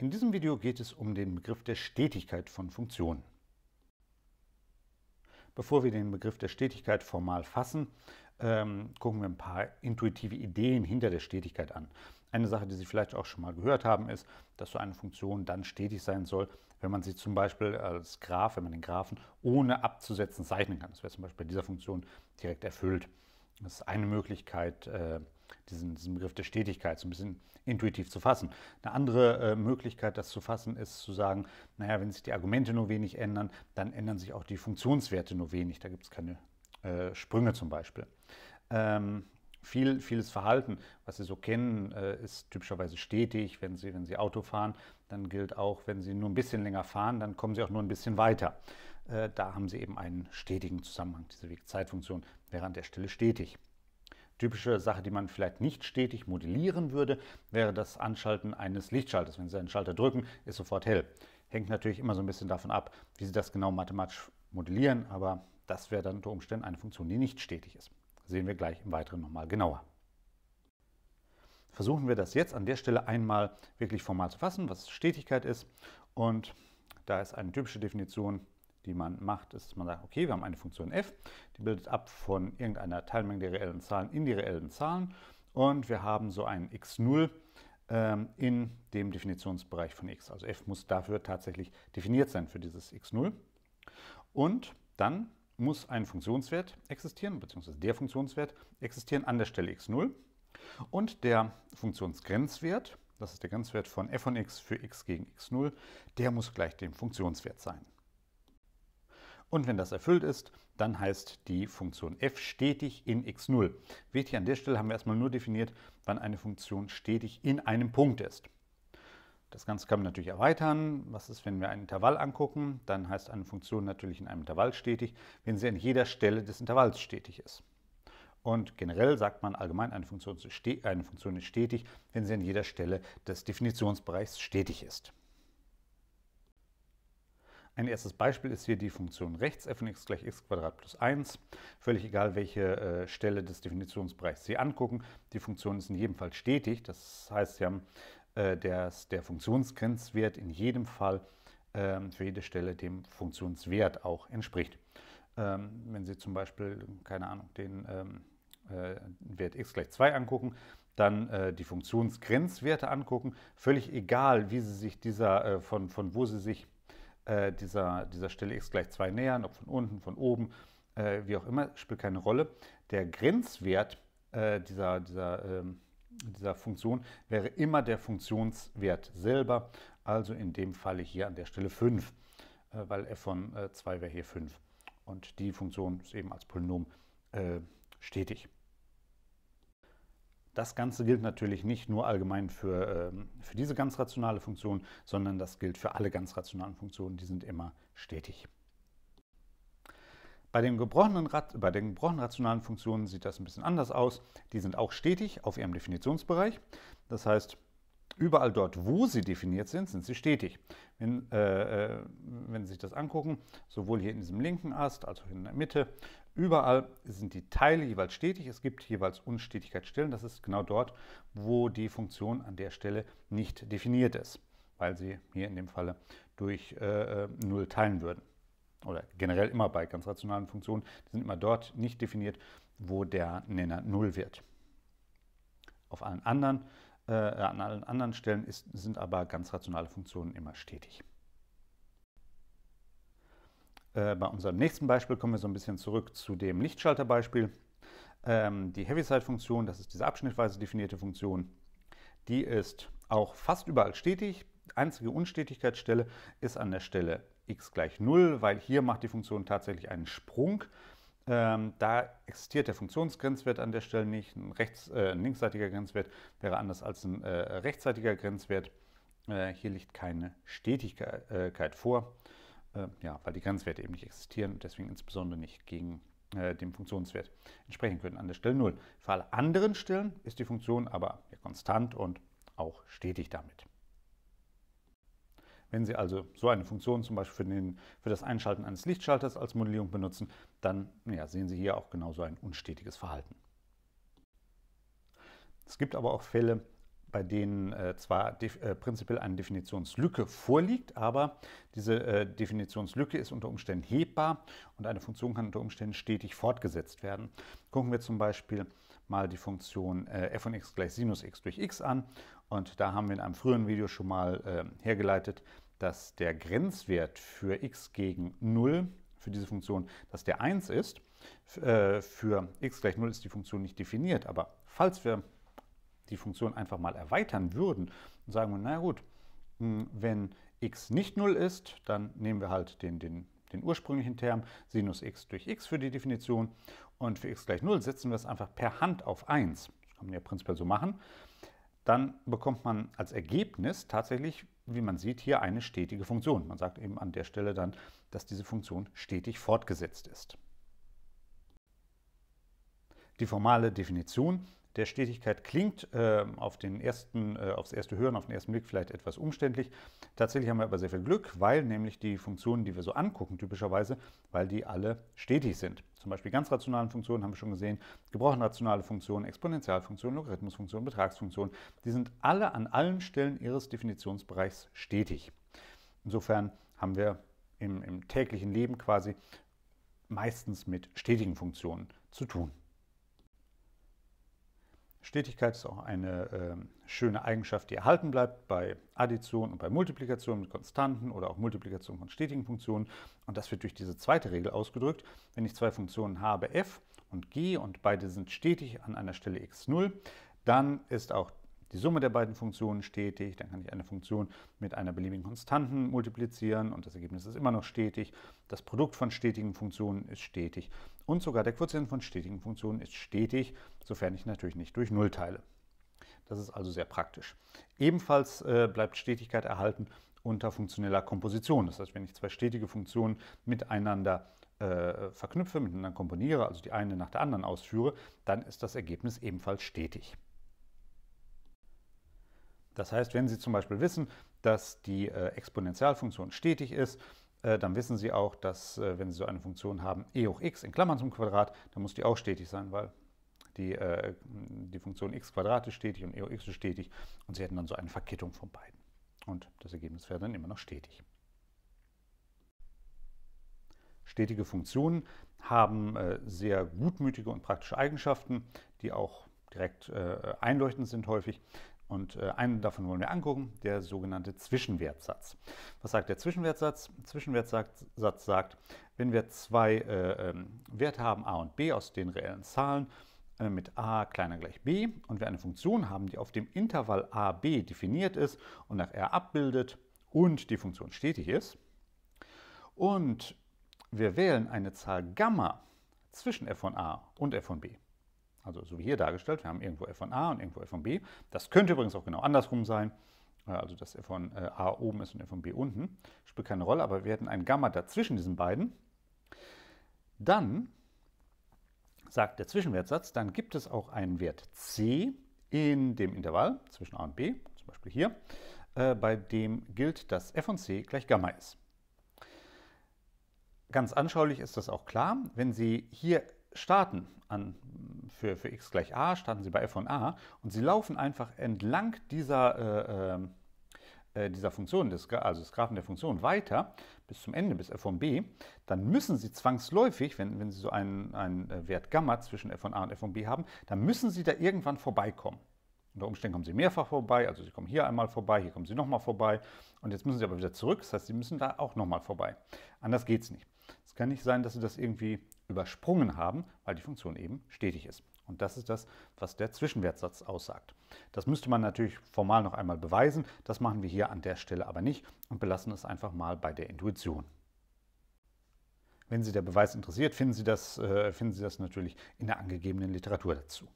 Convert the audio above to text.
In diesem Video geht es um den Begriff der Stetigkeit von Funktionen. Bevor wir den Begriff der Stetigkeit formal fassen, ähm, gucken wir ein paar intuitive Ideen hinter der Stetigkeit an. Eine Sache, die Sie vielleicht auch schon mal gehört haben, ist, dass so eine Funktion dann stetig sein soll, wenn man sie zum Beispiel als Graph, wenn man den Graphen ohne abzusetzen zeichnen kann. Das wäre zum Beispiel bei dieser Funktion direkt erfüllt. Das ist eine Möglichkeit, äh, diesen, diesen Begriff der Stetigkeit so ein bisschen intuitiv zu fassen. Eine andere äh, Möglichkeit, das zu fassen, ist zu sagen, naja, wenn sich die Argumente nur wenig ändern, dann ändern sich auch die Funktionswerte nur wenig. Da gibt es keine äh, Sprünge zum Beispiel. Ähm, viel, vieles Verhalten, was Sie so kennen, äh, ist typischerweise stetig. Wenn Sie, wenn Sie Auto fahren, dann gilt auch, wenn Sie nur ein bisschen länger fahren, dann kommen Sie auch nur ein bisschen weiter. Äh, da haben Sie eben einen stetigen Zusammenhang. Diese Wegzeitfunktion wäre an der Stelle stetig. Typische Sache, die man vielleicht nicht stetig modellieren würde, wäre das Anschalten eines Lichtschalters. Wenn Sie einen Schalter drücken, ist sofort hell. Hängt natürlich immer so ein bisschen davon ab, wie Sie das genau mathematisch modellieren, aber das wäre dann unter Umständen eine Funktion, die nicht stetig ist. Sehen wir gleich im Weiteren nochmal genauer. Versuchen wir das jetzt an der Stelle einmal wirklich formal zu fassen, was Stetigkeit ist. Und da ist eine typische Definition die man macht, ist, dass man sagt, okay, wir haben eine Funktion f, die bildet ab von irgendeiner Teilmenge der reellen Zahlen in die reellen Zahlen und wir haben so einen x0 ähm, in dem Definitionsbereich von x. Also f muss dafür tatsächlich definiert sein für dieses x0. Und dann muss ein Funktionswert existieren, beziehungsweise der Funktionswert existieren an der Stelle x0. Und der Funktionsgrenzwert, das ist der Grenzwert von f von x für x gegen x0, der muss gleich dem Funktionswert sein. Und wenn das erfüllt ist, dann heißt die Funktion f stetig in x0. Wichtig an der Stelle haben wir erstmal nur definiert, wann eine Funktion stetig in einem Punkt ist. Das Ganze kann man natürlich erweitern. Was ist, wenn wir ein Intervall angucken? Dann heißt eine Funktion natürlich in einem Intervall stetig, wenn sie an jeder Stelle des Intervalls stetig ist. Und generell sagt man allgemein, eine Funktion, ist stetig, wenn sie an jeder Stelle des Definitionsbereichs stetig ist. Ein erstes Beispiel ist hier die Funktion rechts f von x gleich x plus 1. Völlig egal, welche äh, Stelle des Definitionsbereichs Sie angucken. Die Funktion ist in jedem Fall stetig. Das heißt, Sie haben äh, das, der Funktionsgrenzwert in jedem Fall äh, für jede Stelle dem Funktionswert auch entspricht. Ähm, wenn Sie zum Beispiel, keine Ahnung, den ähm, äh, Wert x gleich 2 angucken, dann äh, die Funktionsgrenzwerte angucken, völlig egal, wie Sie sich dieser, äh, von, von wo Sie sich äh, dieser, dieser Stelle x gleich 2 nähern, ob von unten, von oben, äh, wie auch immer, spielt keine Rolle. Der Grenzwert äh, dieser, dieser, ähm, dieser Funktion wäre immer der Funktionswert selber, also in dem Falle hier an der Stelle 5, äh, weil f von 2 äh, wäre hier 5. Und die Funktion ist eben als Polynom stetig. Das Ganze gilt natürlich nicht nur allgemein für, ähm, für diese ganz rationale Funktion, sondern das gilt für alle ganz rationalen Funktionen, die sind immer stetig. Bei den, gebrochenen, bei den gebrochenen rationalen Funktionen sieht das ein bisschen anders aus. Die sind auch stetig auf ihrem Definitionsbereich. Das heißt, überall dort, wo sie definiert sind, sind sie stetig. Wenn, äh, äh wenn, Sie sich das angucken, sowohl hier in diesem linken Ast, also in der Mitte, Überall sind die Teile jeweils stetig, es gibt jeweils Unstetigkeitsstellen. Das ist genau dort, wo die Funktion an der Stelle nicht definiert ist, weil sie hier in dem Falle durch äh, 0 äh, teilen würden. Oder generell immer bei ganz rationalen Funktionen, die sind immer dort nicht definiert, wo der Nenner 0 wird. Auf allen anderen, äh, an allen anderen Stellen ist, sind aber ganz rationale Funktionen immer stetig. Äh, bei unserem nächsten Beispiel kommen wir so ein bisschen zurück zu dem Lichtschalterbeispiel. Ähm, die Heaviside-Funktion, das ist diese abschnittweise definierte Funktion, die ist auch fast überall stetig. Einzige Unstetigkeitsstelle ist an der Stelle x gleich 0, weil hier macht die Funktion tatsächlich einen Sprung. Ähm, da existiert der Funktionsgrenzwert an der Stelle nicht. Ein, rechts, äh, ein linksseitiger Grenzwert wäre anders als ein äh, rechtsseitiger Grenzwert. Äh, hier liegt keine Stetigkeit äh, vor äh, ja, weil die Grenzwerte eben nicht existieren und deswegen insbesondere nicht gegen äh, dem Funktionswert entsprechen können an der Stelle 0. Für alle anderen Stellen ist die Funktion aber konstant und auch stetig damit. Wenn Sie also so eine Funktion zum Beispiel für, den, für das Einschalten eines Lichtschalters als Modellierung benutzen, dann ja, sehen Sie hier auch genauso ein unstetiges Verhalten. Es gibt aber auch Fälle, bei denen äh, zwar äh, prinzipiell eine Definitionslücke vorliegt, aber diese äh, Definitionslücke ist unter Umständen hebbar und eine Funktion kann unter Umständen stetig fortgesetzt werden. Gucken wir zum Beispiel mal die Funktion äh, f von x gleich Sinus x durch x an und da haben wir in einem früheren Video schon mal ähm, hergeleitet, dass der Grenzwert für x gegen 0 für diese Funktion, dass der 1 ist. Äh, für x gleich 0 ist die Funktion nicht definiert, aber falls wir die Funktion einfach mal erweitern würden und sagen wir, na gut, hm, wenn x nicht 0 ist, dann nehmen wir halt den, den, den ursprünglichen Term Sinus x durch x für die Definition und für x gleich 0 setzen wir es einfach per Hand auf 1. Das kann man ja prinzipiell so machen. Dann bekommt man als Ergebnis tatsächlich, wie man sieht, hier eine stetige Funktion. Man sagt eben an der Stelle dann, dass diese Funktion stetig fortgesetzt ist. Die formale Definition der Stetigkeit klingt äh, auf den ersten, äh, aufs erste Hören, auf den ersten Blick vielleicht etwas umständlich. Tatsächlich haben wir aber sehr viel Glück, weil nämlich die Funktionen, die wir so angucken, typischerweise, weil die alle stetig sind. Zum Beispiel ganz rationalen Funktionen haben wir schon gesehen, gebrochenrationale Funktionen, Exponentialfunktionen, Logarithmusfunktionen, Betragsfunktionen, die sind alle an allen Stellen ihres Definitionsbereichs stetig. Insofern haben wir im, im täglichen Leben quasi meistens mit stetigen Funktionen zu tun. Stetigkeit ist auch eine äh, schöne Eigenschaft, die erhalten bleibt bei Addition und bei Multiplikation mit Konstanten oder auch Multiplikation von stetigen Funktionen. Und das wird durch diese zweite Regel ausgedrückt. Wenn ich zwei Funktionen habe, f und g, und beide sind stetig an einer Stelle x0, dann ist auch die Summe der beiden Funktionen stetig, dann kann ich eine Funktion mit einer beliebigen Konstanten multiplizieren und das Ergebnis ist immer noch stetig, das Produkt von stetigen Funktionen ist stetig und sogar der Quotient von stetigen Funktionen ist stetig, sofern ich natürlich nicht durch Null teile. Das ist also sehr praktisch. Ebenfalls äh, bleibt Stetigkeit erhalten unter funktioneller Komposition. Das heißt, wenn ich zwei stetige Funktionen miteinander äh, verknüpfe, miteinander komponiere, also die eine nach der anderen ausführe, dann ist das Ergebnis ebenfalls stetig. Das heißt, wenn Sie zum Beispiel wissen, dass die äh, Exponentialfunktion stetig ist, äh, dann wissen Sie auch, dass, äh, wenn Sie so eine Funktion haben, e hoch x in Klammern zum Quadrat, dann muss die auch stetig sein, weil die, die Funktion x Quadrat ist stetig und e hoch x ist stetig und Sie hätten dann so eine Verkettung von beiden. Und das Ergebnis wäre dann immer noch stetig. Stetige Funktionen haben sehr gutmütige und praktische Eigenschaften, die auch direkt einleuchtend sind häufig. Und äh, einen davon wollen wir angucken, der sogenannte Zwischenwertsatz. Was sagt der Zwischenwertsatz? Zwischenwertsatz sagt, wenn wir zwei äh, ähm, Werte haben, a und b, aus den reellen Zahlen, äh, mit a kleiner gleich b, und wir eine Funktion haben, die auf dem Intervall a, b definiert ist und nach r abbildet und die Funktion stetig ist, und wir wählen eine Zahl Gamma zwischen f von a und f von b, also so wie hier dargestellt, wir haben irgendwo f von a und irgendwo f von b. Das könnte übrigens auch genau andersrum sein, äh, also dass f von äh, a oben ist und f von b unten. Spielt keine Rolle, aber wir hätten ein Gamma dazwischen diesen beiden. Dann sagt der Zwischenwertsatz, dann gibt es auch einen Wert c in dem Intervall zwischen a und b, zum Beispiel hier, äh, bei dem gilt, dass f von c gleich Gamma ist. Ganz anschaulich ist das auch klar, wenn Sie hier starten an, für, für x gleich a, starten sie bei f von a und sie laufen einfach entlang dieser, äh, ähm, äh, dieser Funktion, des, also des Graphen der Funktion weiter bis zum Ende, bis f von b, dann müssen sie zwangsläufig, wenn, wenn sie so einen, einen äh, Wert Gamma zwischen f von a und f von b haben, dann müssen sie da irgendwann vorbeikommen. Unter Umständen kommen sie mehrfach vorbei, also sie kommen hier einmal vorbei, hier kommen sie nochmal vorbei und jetzt müssen sie aber wieder zurück, das heißt, sie müssen da auch nochmal vorbei. Anders geht es nicht. Es kann nicht sein, dass sie das irgendwie übersprungen haben, weil die Funktion eben stetig ist. Und das ist das, was der Zwischenwertsatz aussagt. Das müsste man natürlich formal noch einmal beweisen. Das machen wir hier an der Stelle aber nicht und belassen es einfach mal bei der Intuition. Wenn Sie der Beweis interessiert, finden Sie das, äh, finden Sie das natürlich in der angegebenen Literatur dazu.